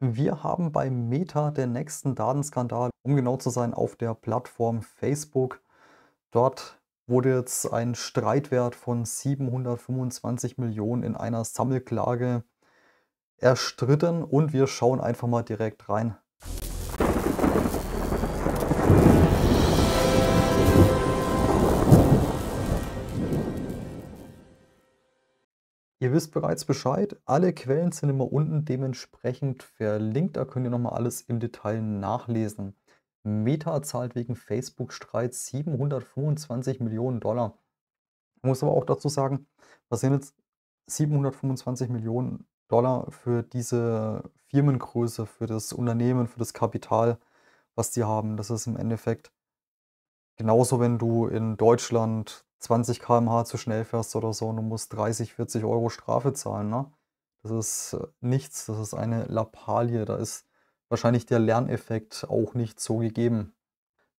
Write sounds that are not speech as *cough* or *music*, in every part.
Wir haben bei Meta den nächsten Datenskandal, um genau zu sein, auf der Plattform Facebook. Dort wurde jetzt ein Streitwert von 725 Millionen in einer Sammelklage erstritten und wir schauen einfach mal direkt rein. Ihr wisst bereits Bescheid, alle Quellen sind immer unten dementsprechend verlinkt, da könnt ihr nochmal alles im Detail nachlesen. Meta zahlt wegen Facebook-Streit 725 Millionen Dollar. Ich muss aber auch dazu sagen, was sind jetzt 725 Millionen Dollar für diese Firmengröße, für das Unternehmen, für das Kapital, was die haben. Das ist im Endeffekt genauso, wenn du in Deutschland 20 km/h zu schnell fährst oder so und du musst 30, 40 Euro Strafe zahlen. Ne? Das ist äh, nichts, das ist eine Lappalie. Da ist wahrscheinlich der Lerneffekt auch nicht so gegeben.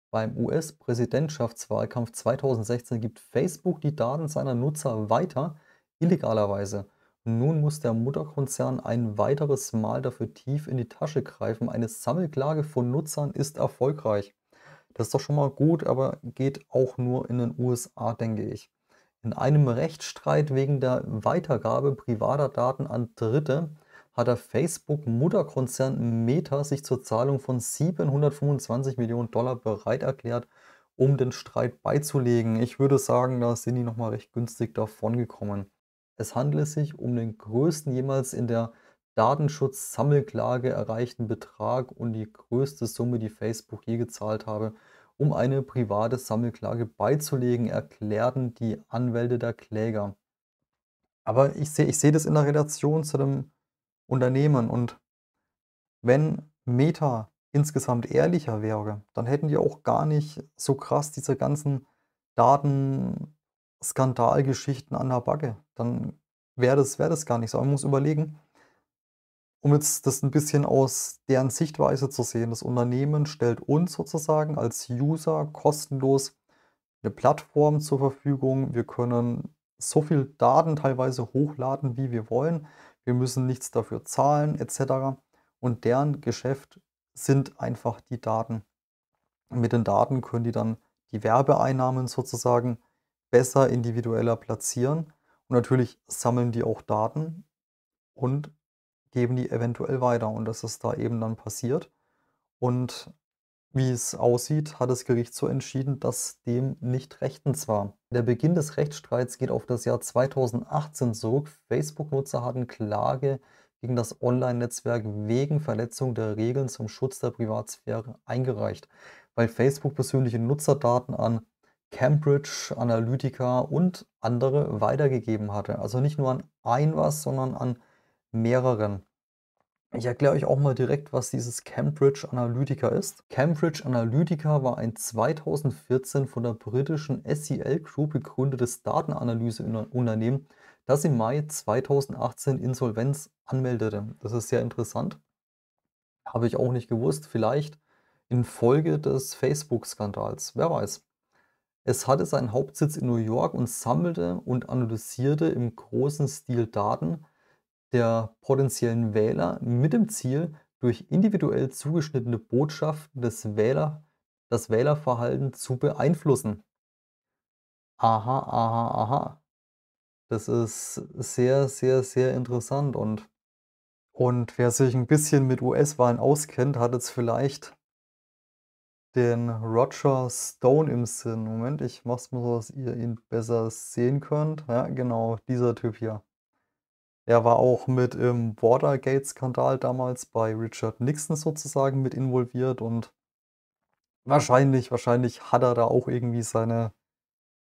Beim US-Präsidentschaftswahlkampf 2016 gibt Facebook die Daten seiner Nutzer weiter, illegalerweise. Nun muss der Mutterkonzern ein weiteres Mal dafür tief in die Tasche greifen. Eine Sammelklage von Nutzern ist erfolgreich. Das ist doch schon mal gut, aber geht auch nur in den USA, denke ich. In einem Rechtsstreit wegen der Weitergabe privater Daten an Dritte hat der Facebook-Mutterkonzern Meta sich zur Zahlung von 725 Millionen Dollar bereit erklärt, um den Streit beizulegen. Ich würde sagen, da sind die nochmal recht günstig davongekommen. Es handelt sich um den größten jemals in der Datenschutz-Sammelklage erreichten Betrag und die größte Summe, die Facebook je gezahlt habe, um eine private Sammelklage beizulegen, erklärten die Anwälte der Kläger. Aber ich sehe ich seh das in der Relation zu dem Unternehmen und wenn Meta insgesamt ehrlicher wäre, dann hätten die auch gar nicht so krass diese ganzen Datenskandalgeschichten an der Backe. Dann wäre das, wär das gar nicht so. Man muss überlegen, um jetzt das ein bisschen aus deren Sichtweise zu sehen, das Unternehmen stellt uns sozusagen als User kostenlos eine Plattform zur Verfügung. Wir können so viel Daten teilweise hochladen, wie wir wollen. Wir müssen nichts dafür zahlen etc. Und deren Geschäft sind einfach die Daten. Mit den Daten können die dann die Werbeeinnahmen sozusagen besser individueller platzieren. Und natürlich sammeln die auch Daten und geben die eventuell weiter und das ist da eben dann passiert. Und wie es aussieht, hat das Gericht so entschieden, dass dem nicht rechtens war. Der Beginn des Rechtsstreits geht auf das Jahr 2018 zurück. Facebook-Nutzer hatten Klage gegen das Online-Netzwerk wegen Verletzung der Regeln zum Schutz der Privatsphäre eingereicht, weil Facebook persönliche Nutzerdaten an Cambridge Analytica und andere weitergegeben hatte. Also nicht nur an ein was, sondern an mehreren. Ich erkläre euch auch mal direkt, was dieses Cambridge Analytica ist. Cambridge Analytica war ein 2014 von der britischen SEL Group gegründetes Datenanalyseunternehmen, das im Mai 2018 Insolvenz anmeldete. Das ist sehr interessant. Habe ich auch nicht gewusst. Vielleicht infolge des Facebook-Skandals. Wer weiß. Es hatte seinen Hauptsitz in New York und sammelte und analysierte im großen Stil Daten der potenziellen Wähler mit dem Ziel, durch individuell zugeschnittene Botschaften des Wähler, das Wählerverhalten zu beeinflussen. Aha, aha, aha. Das ist sehr, sehr, sehr interessant und, und wer sich ein bisschen mit US-Wahlen auskennt, hat jetzt vielleicht den Roger Stone im Sinn. Moment, ich mach's mal so, dass ihr ihn besser sehen könnt. Ja, genau, dieser Typ hier. Er war auch mit im Watergate-Skandal damals bei Richard Nixon sozusagen mit involviert und wahrscheinlich, wahrscheinlich hat er da auch irgendwie seine,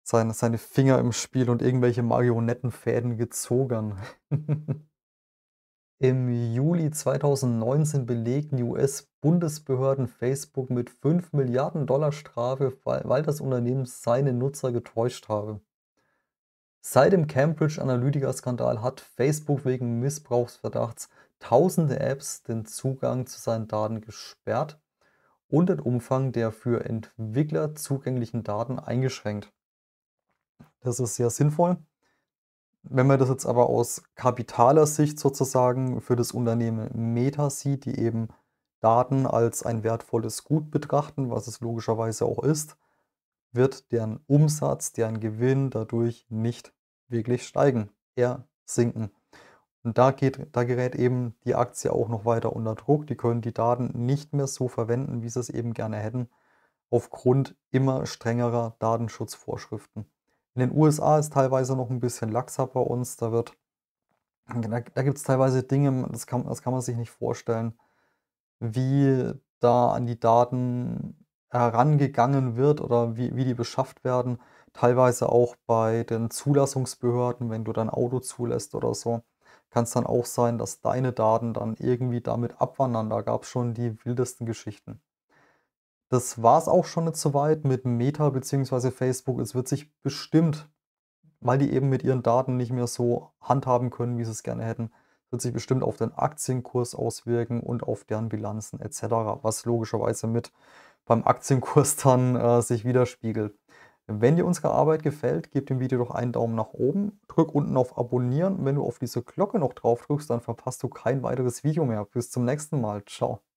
seine, seine Finger im Spiel und irgendwelche Marionettenfäden gezogen. *laughs* Im Juli 2019 belegten US-Bundesbehörden Facebook mit 5 Milliarden Dollar Strafe, weil das Unternehmen seine Nutzer getäuscht habe. Seit dem Cambridge Analytica-Skandal hat Facebook wegen Missbrauchsverdachts tausende Apps den Zugang zu seinen Daten gesperrt und den Umfang der für Entwickler zugänglichen Daten eingeschränkt. Das ist sehr sinnvoll. Wenn man das jetzt aber aus kapitaler Sicht sozusagen für das Unternehmen Meta sieht, die eben Daten als ein wertvolles Gut betrachten, was es logischerweise auch ist, wird deren Umsatz, deren Gewinn dadurch nicht wirklich steigen, eher sinken. Und da, geht, da gerät eben die Aktie auch noch weiter unter Druck. Die können die Daten nicht mehr so verwenden, wie sie es eben gerne hätten, aufgrund immer strengerer Datenschutzvorschriften. In den USA ist teilweise noch ein bisschen laxer bei uns. Da, da, da gibt es teilweise Dinge, das kann, das kann man sich nicht vorstellen, wie da an die Daten herangegangen wird oder wie, wie die beschafft werden. Teilweise auch bei den Zulassungsbehörden, wenn du dein Auto zulässt oder so, kann es dann auch sein, dass deine Daten dann irgendwie damit abwandern. Da gab es schon die wildesten Geschichten. Das war es auch schon nicht so weit mit Meta bzw. Facebook. Es wird sich bestimmt, weil die eben mit ihren Daten nicht mehr so handhaben können, wie sie es gerne hätten, wird sich bestimmt auf den Aktienkurs auswirken und auf deren Bilanzen etc., was logischerweise mit beim Aktienkurs dann äh, sich widerspiegelt. Wenn dir unsere Arbeit gefällt, gib dem Video doch einen Daumen nach oben, drück unten auf Abonnieren. Wenn du auf diese Glocke noch drauf drückst, dann verpasst du kein weiteres Video mehr. Bis zum nächsten Mal. Ciao.